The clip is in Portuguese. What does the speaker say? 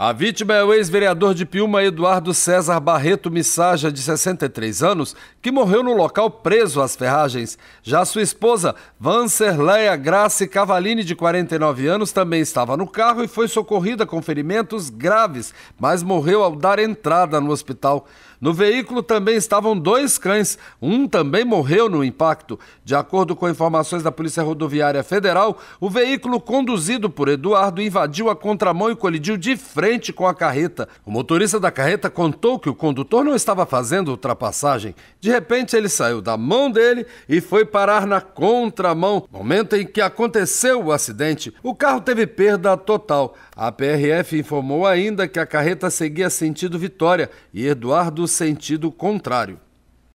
A vítima é o ex-vereador de Piúma Eduardo César Barreto Missaja, de 63 anos, que morreu no local preso às ferragens. Já sua esposa, Vancerleia Grace Cavalini, de 49 anos, também estava no carro e foi socorrida com ferimentos graves, mas morreu ao dar entrada no hospital. No veículo também estavam dois cães, um também morreu no impacto. De acordo com informações da Polícia Rodoviária Federal, o veículo conduzido por Eduardo invadiu a contramão e colidiu de frente frente com a carreta. O motorista da carreta contou que o condutor não estava fazendo ultrapassagem. De repente, ele saiu da mão dele e foi parar na contramão, momento em que aconteceu o acidente. O carro teve perda total. A PRF informou ainda que a carreta seguia sentido Vitória e Eduardo sentido contrário.